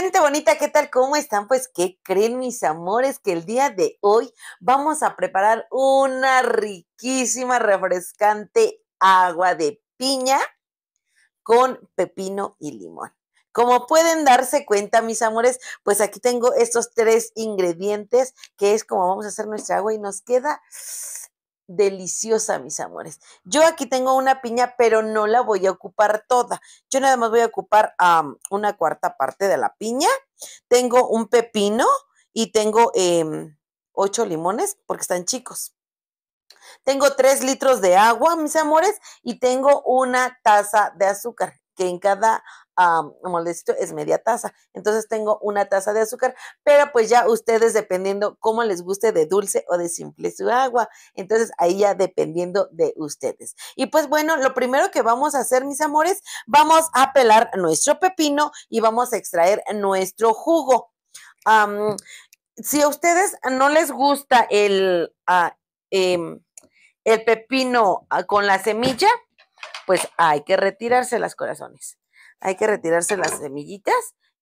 gente bonita, ¿qué tal? ¿Cómo están? Pues, ¿qué creen mis amores? Que el día de hoy vamos a preparar una riquísima, refrescante agua de piña con pepino y limón. Como pueden darse cuenta, mis amores, pues aquí tengo estos tres ingredientes, que es como vamos a hacer nuestra agua y nos queda deliciosa, mis amores. Yo aquí tengo una piña, pero no la voy a ocupar toda. Yo nada más voy a ocupar a una cuarta parte de la piña. Tengo un pepino y tengo em, ocho limones porque están chicos. Tengo tres litros de agua, mis amores, y tengo una taza de azúcar, que en cada moldecito es media taza. Entonces tengo una taza de azúcar, pero pues ya ustedes dependiendo cómo les guste de dulce o de simple su agua. Entonces ahí ya dependiendo de ustedes. Y pues bueno, lo primero que vamos a hacer, mis amores, vamos a pelar nuestro pepino y vamos a extraer nuestro jugo. si a ustedes no les gusta el, ah, em, el pepino ah, con la semilla, pues hay que retirarse las corazones hay que retirarse las semillitas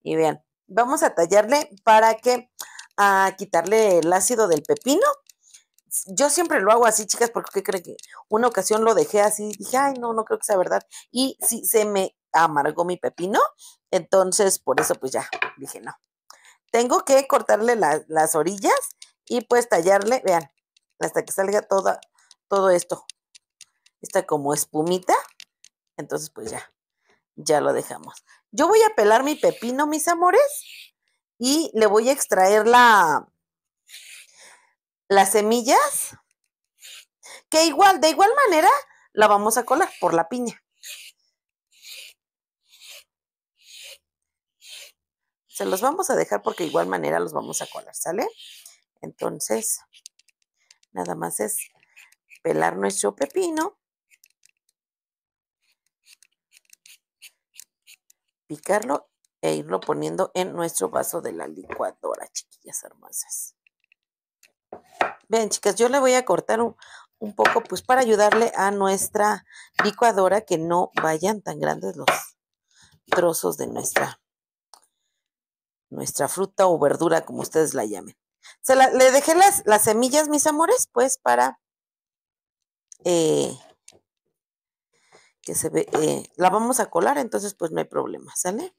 y vean, vamos a tallarle para que a ah, quitarle el ácido del pepino. Yo siempre lo hago así, chicas, porque creo que una ocasión lo dejé así, dije, ay, no, no creo que sea verdad. Y si se me amargó mi pepino, entonces por eso pues ya dije, no. Tengo que cortarle las orillas y pues tallarle, vean, hasta que salga todo esto. Está como espumita, entonces pues ya ya lo dejamos. Yo voy a pelar mi pepino, mis amores, y le voy a extraer la, las semillas, que igual, de igual manera, la vamos a colar por la piña. Se los vamos a dejar porque de igual manera los vamos a colar, ¿sale? Entonces, nada más es pelar nuestro pepino picarlo e irlo poniendo en nuestro vaso de la licuadora, chiquillas hermosas. Ven, chicas, yo le voy a cortar un, poco, pues para ayudarle a nuestra licuadora que no vayan tan grandes los trozos de nuestra, nuestra fruta o verdura, como ustedes la llamen. Se le dejé las, las semillas, mis amores, pues para eh, que se ve, eh, la vamos a colar, entonces pues no hay problema, ¿sale?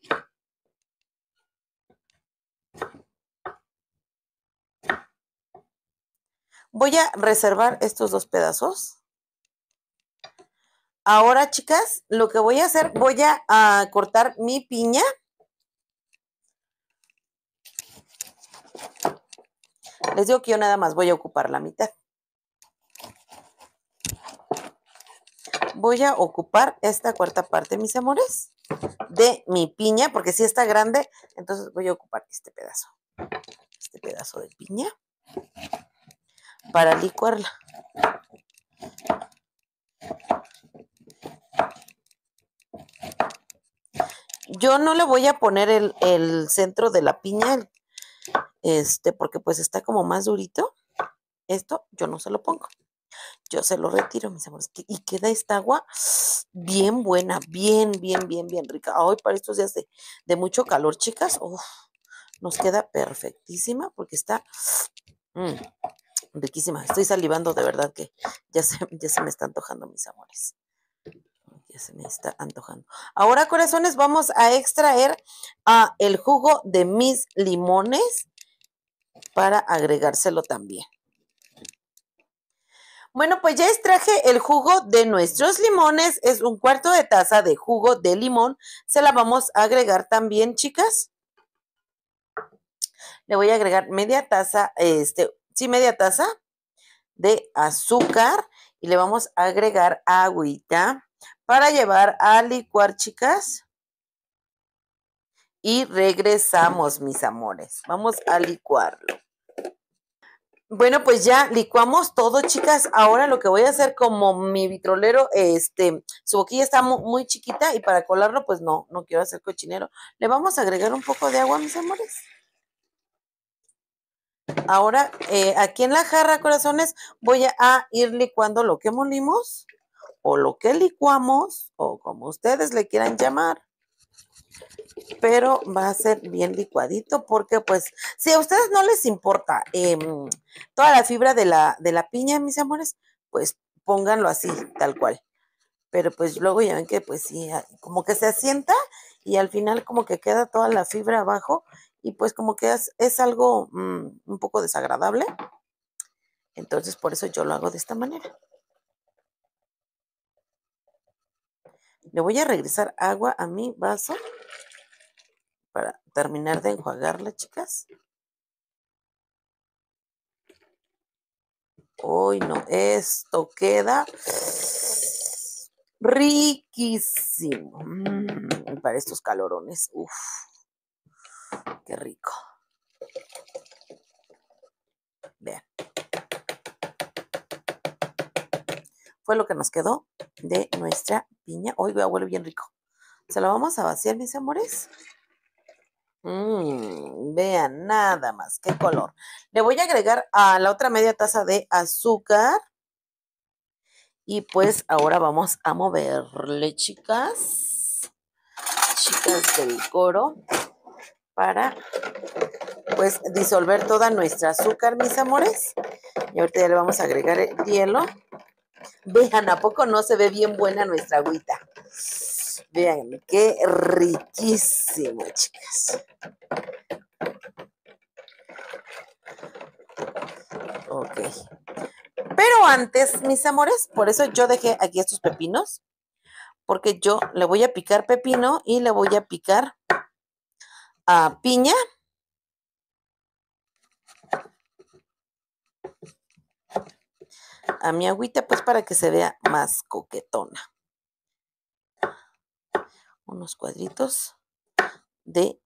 Voy a reservar estos dos pedazos. Ahora, chicas, lo que voy a hacer, voy a cortar mi piña. Les digo que yo nada más voy a ocupar la mitad. voy a ocupar esta cuarta parte, mis amores, de mi piña, porque si está grande, entonces voy a ocupar este pedazo, este pedazo de piña, para licuarla. Yo no le voy a poner el, centro de la piña, este, porque pues está como más durito. Esto yo no se lo pongo yo se lo retiro, mis amores. Y queda esta agua bien buena, bien, bien, bien, bien rica. Hoy para estos días de, de mucho calor, chicas, nos queda perfectísima porque está mm, riquísima. Estoy salivando de verdad que ya se, ya se me está antojando, mis amores. Ya se me está antojando. Ahora, corazones, vamos a extraer ah, el jugo de mis limones para agregárselo también. Bueno, pues ya extraje el jugo de nuestros limones. Es un cuarto de taza de jugo de limón. Se la vamos a agregar también, chicas. Le voy a agregar media taza, este, sí, media taza de azúcar. Y le vamos a agregar agüita para llevar a licuar, chicas. Y regresamos, mis amores. Vamos a licuarlo. Bueno, pues ya licuamos todo, chicas. Ahora lo que voy a hacer como mi vitrolero, este, su boquilla está muy, chiquita y para colarlo, pues no, no quiero hacer cochinero. Le vamos a agregar un poco de agua, mis amores. Ahora, eh, aquí en la jarra, corazones, voy a ir licuando lo que molimos o lo que licuamos o como ustedes le quieran llamar pero va a ser bien licuadito porque pues si a ustedes no les importa em, toda la fibra de la, piña, mis amores, pues pónganlo así, tal cual. Pero pues luego ya ven que pues sí, ah, como que se asienta y al final como que queda toda la fibra abajo y pues como que es, algo mm, un poco desagradable. Entonces por eso yo lo hago de esta manera. Le voy a regresar agua a mi vaso para terminar de enjuagarla, chicas. Hoy no, esto queda riquísimo. Mm, para estos calorones, ¡Uf! qué rico. Vean. Fue lo que nos quedó de nuestra piña. Hoy voy a huele bien rico. Se la vamos a vaciar, mis amores. Mm, vean, nada más, qué color. Le voy a agregar a la otra media taza de azúcar. Y pues ahora vamos a moverle, chicas, chicas del coro, para pues disolver toda nuestra azúcar, mis amores. Y ahorita ya le vamos a agregar el hielo. Vean, ¿a poco no se ve bien buena nuestra agüita? Vean, qué riquísimo, chicas. Ok. Pero antes, mis amores, por eso yo dejé aquí estos pepinos, porque yo le voy a picar pepino y le voy a picar a ah, piña. A mi agüita, pues para que se vea más coquetona unos cuadritos de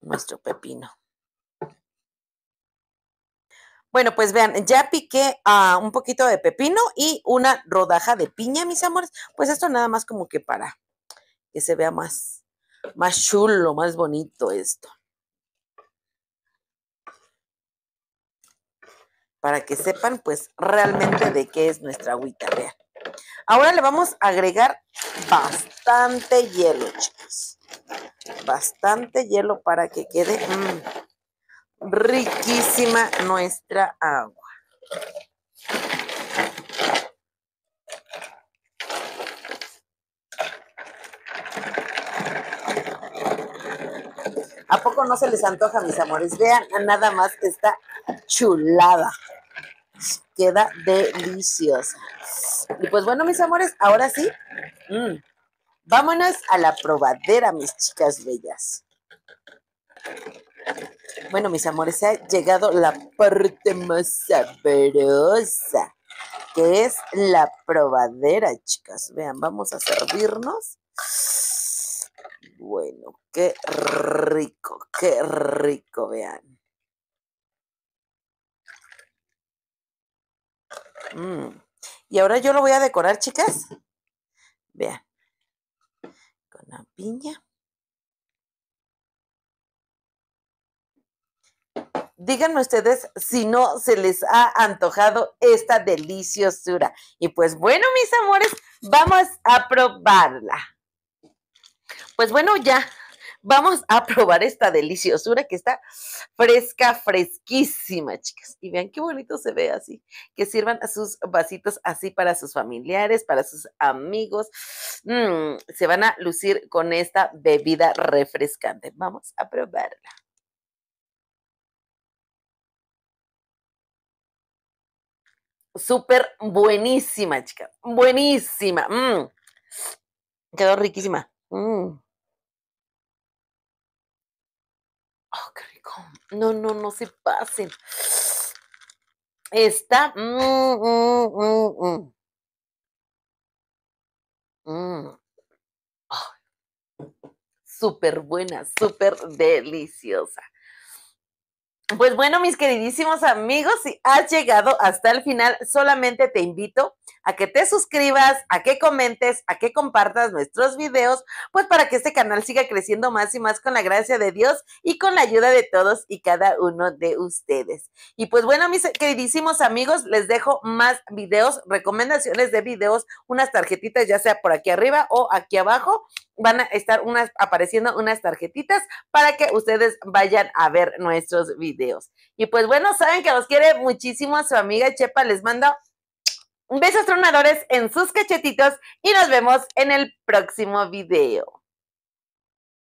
nuestro pepino. Bueno, pues vean, ya piqué ah, un poquito de pepino y una rodaja de piña, mis amores. Pues esto nada más como que para que se vea más, más chulo, más bonito esto. Para que sepan, pues, realmente de qué es nuestra agüita, vean. Ahora le vamos a agregar bastante hielo, chicos. Bastante hielo para que quede mm, riquísima nuestra agua. ¿A poco no se les antoja, mis amores? Vean nada más está chulada queda deliciosa. Y pues bueno, mis amores, ahora sí, mm, vámonos a la probadera, mis chicas bellas. Bueno, mis amores, ha llegado la parte más sabrosa, que es la probadera, chicas. Vean, vamos a servirnos. Bueno, qué rico, qué rico, vean. Mm. Y ahora yo lo voy a decorar, chicas. Vean. Con la piña. Díganme ustedes si no se les ha antojado esta deliciosura. Y pues bueno, mis amores, vamos a probarla. Pues bueno, ya Vamos a probar esta deliciosura que está fresca, fresquísima, chicas. Y vean qué bonito se ve así. Que sirvan sus vasitos así para sus familiares, para sus amigos. Mm, se van a lucir con esta bebida refrescante. Vamos a probarla. Súper buenísima, chicas. Buenísima. Mm. Quedó riquísima. Mm. No, no, no se pasen. Está. Mm, mm, mm, súper buena, súper deliciosa. Pues bueno, mis queridísimos amigos, si has llegado hasta el final, solamente te invito a que te suscribas, a que comentes, a que compartas nuestros videos, pues para que este canal siga creciendo más y más con la gracia de Dios y con la ayuda de todos y cada uno de ustedes. Y pues bueno, mis queridísimos amigos, les dejo más videos, recomendaciones de videos, unas tarjetitas ya sea por aquí arriba o aquí abajo van a estar unas, apareciendo unas tarjetitas para que ustedes vayan a ver nuestros videos. Y pues bueno, saben que los quiere muchísimo su amiga Chepa, les manda besos tronadores en sus cachetitos y nos vemos en el próximo video.